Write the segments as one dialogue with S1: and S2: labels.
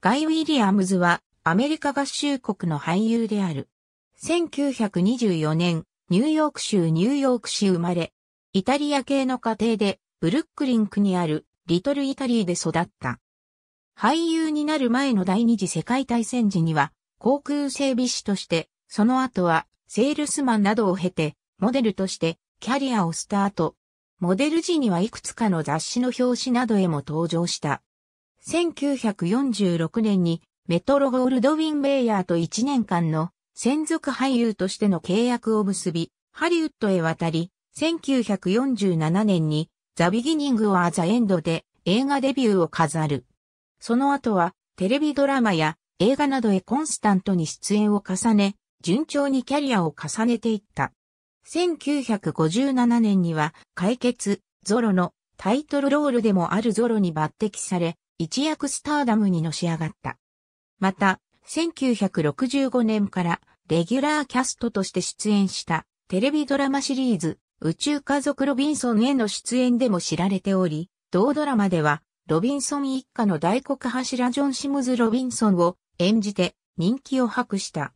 S1: ガイ・ウィリアムズはアメリカ合衆国の俳優である。1924年、ニューヨーク州ニューヨーク市生まれ、イタリア系の家庭でブルックリン区にあるリトルイタリーで育った。俳優になる前の第二次世界大戦時には航空整備士として、その後はセールスマンなどを経てモデルとしてキャリアをスタート。モデル時にはいくつかの雑誌の表紙などへも登場した。1946年にメトロゴールドウィン・ベイヤーと1年間の専属俳優としての契約を結び、ハリウッドへ渡り、1947年にザ・ビギニング・ア・ザ・エンドで映画デビューを飾る。その後はテレビドラマや映画などへコンスタントに出演を重ね、順調にキャリアを重ねていった。1957年には解決、ゾロのタイトルロールでもあるゾロに抜擢され、一躍スターダムにのし上がった。また、1965年からレギュラーキャストとして出演したテレビドラマシリーズ宇宙家族ロビンソンへの出演でも知られており、同ドラマではロビンソン一家の大黒柱ジョン・シムズ・ロビンソンを演じて人気を博した。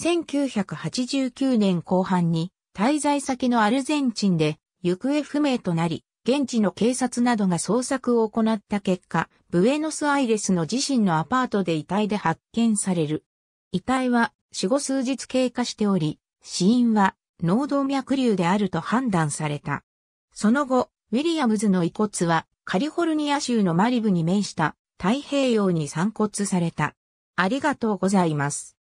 S1: 1989年後半に滞在先のアルゼンチンで行方不明となり、現地の警察などが捜索を行った結果、ブエノスアイレスの自身のアパートで遺体で発見される。遺体は死後数日経過しており、死因は脳動脈瘤であると判断された。その後、ウィリアムズの遺骨はカリフォルニア州のマリブに面した太平洋に散骨された。ありがとうございます。